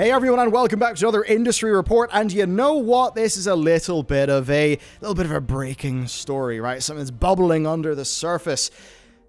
Hey everyone and welcome back to another industry report and you know what this is a little bit of a little bit of a breaking story right something that's bubbling under the surface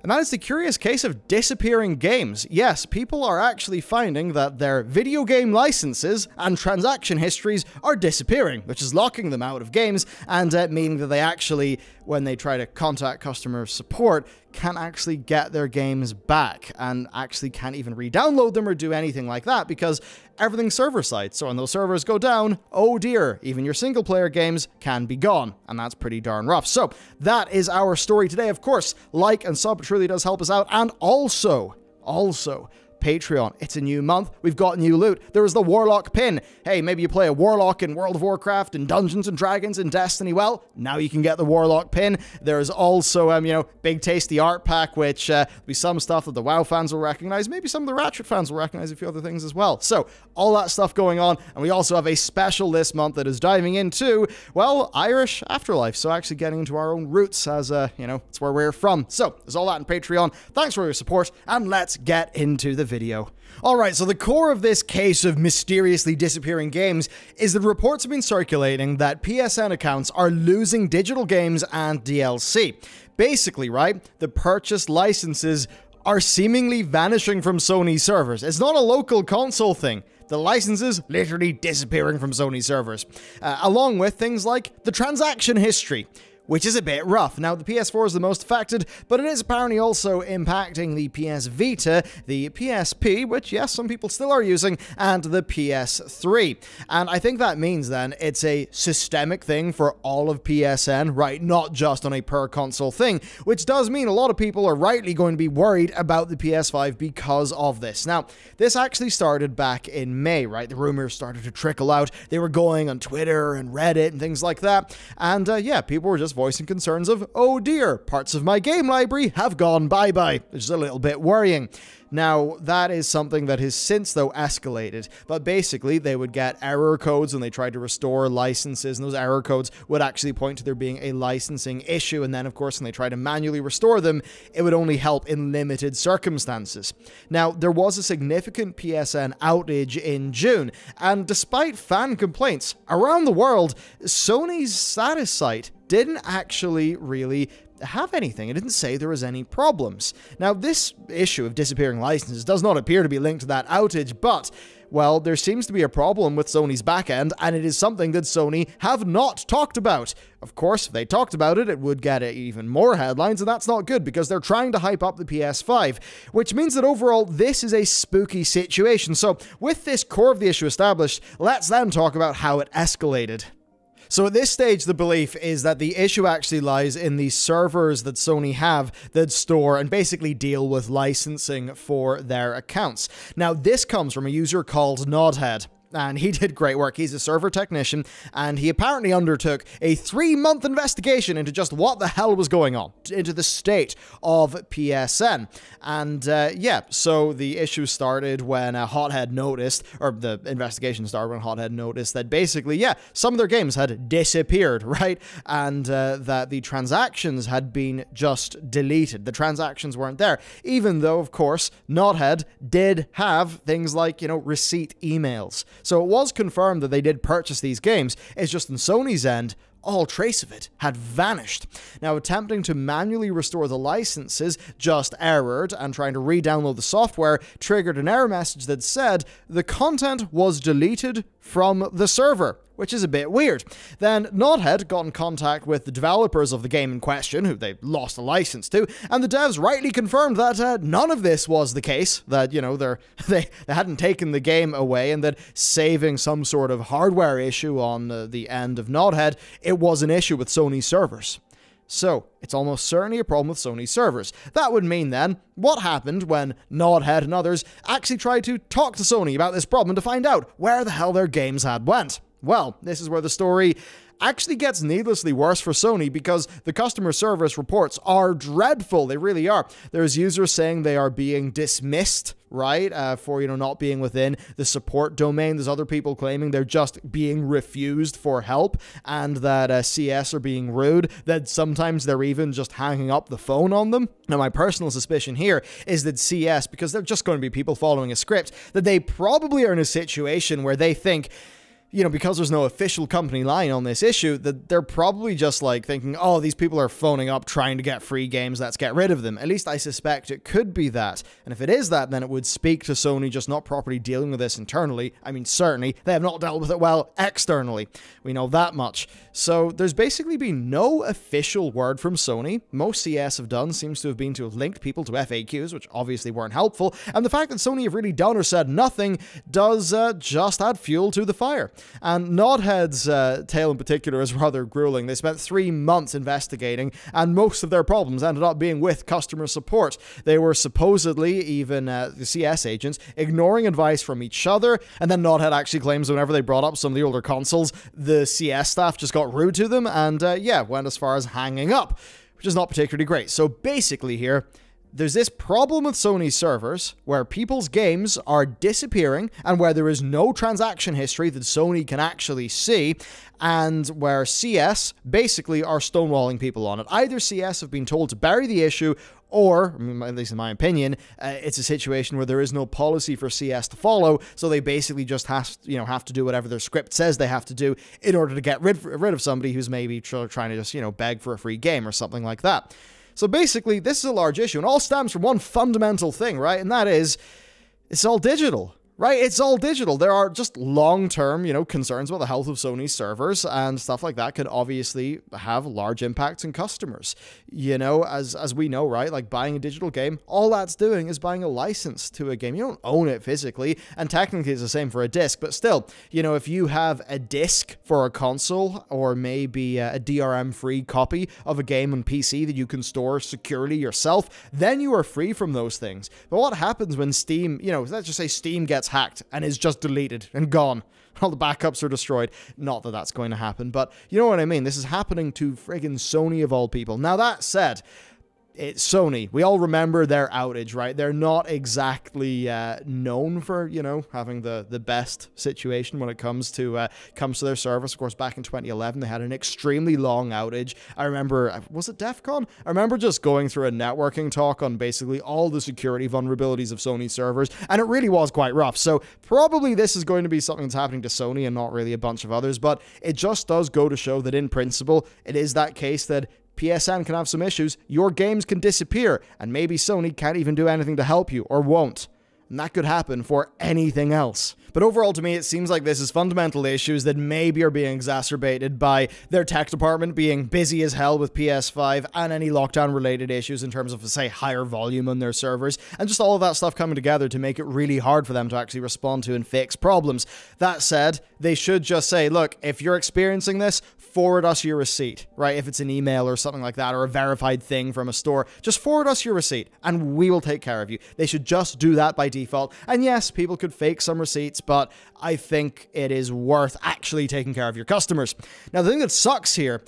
and that is the curious case of disappearing games. Yes, people are actually finding that their video game licenses and transaction histories are disappearing, which is locking them out of games and uh, meaning that they actually, when they try to contact customer support, can actually get their games back and actually can't even re-download them or do anything like that because everything's server-side. So when those servers go down, oh dear, even your single-player games can be gone. And that's pretty darn rough. So that is our story today. Of course, like and sub truly does help us out. And also, also, Patreon. It's a new month. We've got new loot. There is the Warlock pin. Hey, maybe you play a Warlock in World of Warcraft and Dungeons and Dragons and Destiny. Well, now you can get the Warlock pin. There's also, um, you know, Big Tasty Art Pack, which uh, be some stuff that the WoW fans will recognize. Maybe some of the Ratchet fans will recognize a few other things as well. So, all that stuff going on. And we also have a special this month that is diving into, well, Irish afterlife. So, actually getting into our own roots as, uh, you know, it's where we're from. So, there's all that in Patreon. Thanks for your support, and let's get into the video. Alright, so the core of this case of mysteriously disappearing games is that reports have been circulating that PSN accounts are losing digital games and DLC. Basically, right, the purchased licenses are seemingly vanishing from Sony servers. It's not a local console thing. The licenses literally disappearing from Sony servers, uh, along with things like the transaction history which is a bit rough. Now, the PS4 is the most affected, but it is apparently also impacting the PS Vita, the PSP, which, yes, some people still are using, and the PS3. And I think that means then it's a systemic thing for all of PSN, right? Not just on a per console thing, which does mean a lot of people are rightly going to be worried about the PS5 because of this. Now, this actually started back in May, right? The rumors started to trickle out. They were going on Twitter and Reddit and things like that. And uh, yeah, people were just Voice voicing concerns of, oh dear, parts of my game library have gone bye bye, which is a little bit worrying. Now, that is something that has since, though, escalated, but basically they would get error codes when they tried to restore licenses, and those error codes would actually point to there being a licensing issue, and then, of course, when they try to manually restore them, it would only help in limited circumstances. Now, there was a significant PSN outage in June, and despite fan complaints around the world, Sony's status site didn't actually really have anything. It didn't say there was any problems. Now, this issue of disappearing licenses does not appear to be linked to that outage, but well, there seems to be a problem with Sony's backend, and it is something that Sony have not talked about. Of course, if they talked about it, it would get even more headlines, and that's not good because they're trying to hype up the PS5, which means that overall, this is a spooky situation. So, with this core of the issue established, let's then talk about how it escalated. So at this stage, the belief is that the issue actually lies in the servers that Sony have that store and basically deal with licensing for their accounts. Now, this comes from a user called Nodhead and he did great work. He's a server technician, and he apparently undertook a three month investigation into just what the hell was going on, into the state of PSN. And uh, yeah, so the issue started when uh, Hothead noticed, or the investigation started when Hothead noticed that basically, yeah, some of their games had disappeared, right? And uh, that the transactions had been just deleted. The transactions weren't there, even though, of course, Nothead did have things like, you know, receipt emails. So it was confirmed that they did purchase these games, it's just in Sony's end, all trace of it had vanished. Now, attempting to manually restore the licenses just errored, and trying to re download the software triggered an error message that said the content was deleted from the server which is a bit weird. Then Nodhead got in contact with the developers of the game in question, who they lost the license to, and the devs rightly confirmed that uh, none of this was the case, that, you know, they they, hadn't taken the game away, and that saving some sort of hardware issue on uh, the end of Nodhead, it was an issue with Sony's servers. So, it's almost certainly a problem with Sony's servers. That would mean then, what happened when Nodhead and others actually tried to talk to Sony about this problem to find out where the hell their games had went. Well, this is where the story actually gets needlessly worse for Sony because the customer service reports are dreadful. They really are. There's users saying they are being dismissed, right, uh, for you know not being within the support domain. There's other people claiming they're just being refused for help and that uh, CS are being rude. That sometimes they're even just hanging up the phone on them. Now, my personal suspicion here is that CS, because they're just going to be people following a script, that they probably are in a situation where they think you know, because there's no official company line on this issue, that they're probably just like thinking, oh, these people are phoning up trying to get free games, let's get rid of them. At least I suspect it could be that. And if it is that, then it would speak to Sony just not properly dealing with this internally. I mean, certainly, they have not dealt with it well externally. We know that much. So there's basically been no official word from Sony. Most CS have done seems to have been to have linked people to FAQs, which obviously weren't helpful. And the fact that Sony have really done or said nothing does uh, just add fuel to the fire. And Nodhead's uh, tale in particular is rather grueling. They spent three months investigating, and most of their problems ended up being with customer support. They were supposedly, even uh, the CS agents, ignoring advice from each other, and then Nodhead actually claims whenever they brought up some of the older consoles, the CS staff just got rude to them and, uh, yeah, went as far as hanging up, which is not particularly great. So basically, here, there's this problem with Sony's servers where people's games are disappearing and where there is no transaction history that Sony can actually see, and where CS basically are stonewalling people on it. Either CS have been told to bury the issue, or, at least in my opinion, uh, it's a situation where there is no policy for CS to follow, so they basically just has, you know, have to do whatever their script says they have to do in order to get rid, rid of somebody who's maybe trying to just, you know, beg for a free game or something like that. So basically, this is a large issue, and all stems from one fundamental thing, right? And that is, it's all digital right? It's all digital. There are just long term, you know, concerns about the health of Sony's servers and stuff like that Could obviously have large impacts on customers. You know, as as we know, right? Like buying a digital game, all that's doing is buying a license to a game. You don't own it physically, and technically it's the same for a disc, but still, you know, if you have a disc for a console or maybe uh, a DRM free copy of a game on PC that you can store securely yourself, then you are free from those things. But what happens when Steam, you know, let's just say Steam gets hacked and is just deleted and gone. All the backups are destroyed. Not that that's going to happen, but you know what I mean. This is happening to friggin' Sony of all people. Now, that said, it, Sony, we all remember their outage, right? They're not exactly uh, known for, you know, having the, the best situation when it comes to uh, comes to their service. Of course, back in 2011, they had an extremely long outage. I remember, uh, was it DEF CON? I remember just going through a networking talk on basically all the security vulnerabilities of Sony servers, and it really was quite rough. So probably this is going to be something that's happening to Sony and not really a bunch of others, but it just does go to show that in principle, it is that case that PSN can have some issues, your games can disappear, and maybe Sony can't even do anything to help you or won't. And that could happen for anything else. But overall, to me, it seems like this is fundamental issues that maybe are being exacerbated by their tech department being busy as hell with PS5 and any lockdown related issues in terms of, say, higher volume on their servers, and just all of that stuff coming together to make it really hard for them to actually respond to and fix problems. That said, they should just say, look, if you're experiencing this, forward us your receipt, right? If it's an email or something like that, or a verified thing from a store, just forward us your receipt and we will take care of you. They should just do that by default. And yes, people could fake some receipts but I think it is worth actually taking care of your customers. Now, the thing that sucks here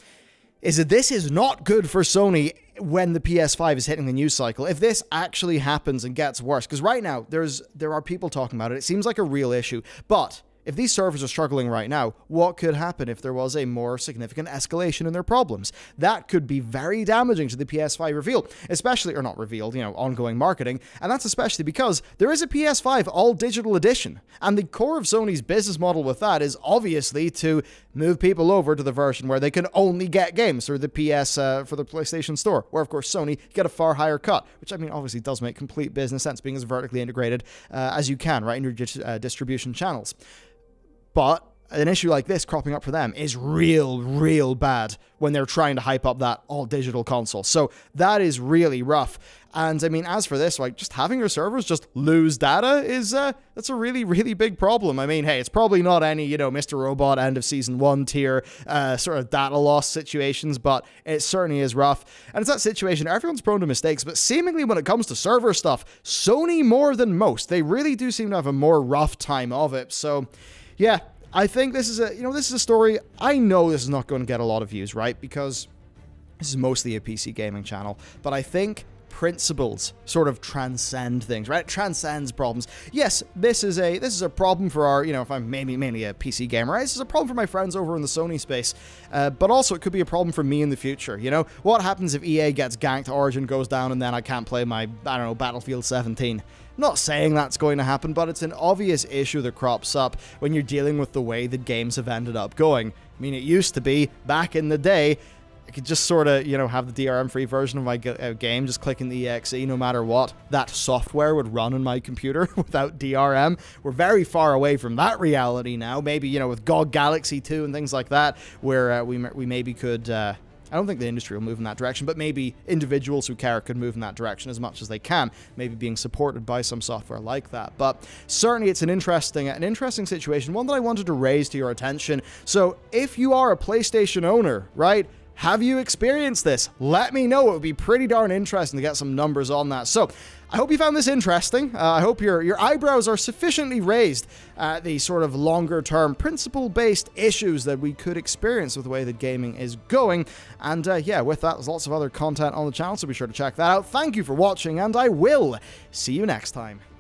is that this is not good for Sony when the PS5 is hitting the news cycle. If this actually happens and gets worse, because right now there's there are people talking about it, it seems like a real issue, but if these servers are struggling right now, what could happen if there was a more significant escalation in their problems? That could be very damaging to the PS5 reveal, especially, or not revealed, you know, ongoing marketing. And that's especially because there is a PS5 all digital edition. And the core of Sony's business model with that is obviously to move people over to the version where they can only get games through the PS, uh, for the PlayStation Store, where, of course, Sony get a far higher cut, which I mean, obviously does make complete business sense being as vertically integrated uh, as you can, right, in your uh, distribution channels. But an issue like this cropping up for them is real, real bad when they're trying to hype up that all digital console. So that is really rough. And I mean, as for this, like just having your servers just lose data is uh, that's a really, really big problem. I mean, hey, it's probably not any you know Mr. Robot end of season one tier uh, sort of data loss situations, but it certainly is rough. And it's that situation everyone's prone to mistakes, but seemingly when it comes to server stuff, Sony more than most, they really do seem to have a more rough time of it. So yeah, I think this is a, you know, this is a story, I know this is not going to get a lot of views, right? Because this is mostly a PC gaming channel, but I think principles sort of transcend things, right? It transcends problems. Yes, this is a this is a problem for our, you know, if I'm mainly mainly a PC gamer, right? this is a problem for my friends over in the Sony space, uh, but also it could be a problem for me in the future. You know, what happens if EA gets ganked, Origin goes down, and then I can't play my I don't know Battlefield 17? Not saying that's going to happen, but it's an obvious issue that crops up when you're dealing with the way that games have ended up going. I mean, it used to be back in the day I could just sort of, you know, have the DRM free version of my uh, game, just clicking the exe no matter what. That software would run on my computer without DRM. We're very far away from that reality now. Maybe, you know, with GOG Galaxy 2 and things like that, where uh, we, we maybe could. Uh, I don't think the industry will move in that direction, but maybe individuals who care could move in that direction as much as they can, maybe being supported by some software like that. But certainly it's an interesting an interesting situation, one that I wanted to raise to your attention. So if you are a PlayStation owner, right? Have you experienced this? Let me know. It would be pretty darn interesting to get some numbers on that. So I hope you found this interesting. Uh, I hope your, your eyebrows are sufficiently raised at the sort of longer term principle based issues that we could experience with the way that gaming is going. And uh, yeah, with that, there's lots of other content on the channel, so be sure to check that out. Thank you for watching, and I will see you next time.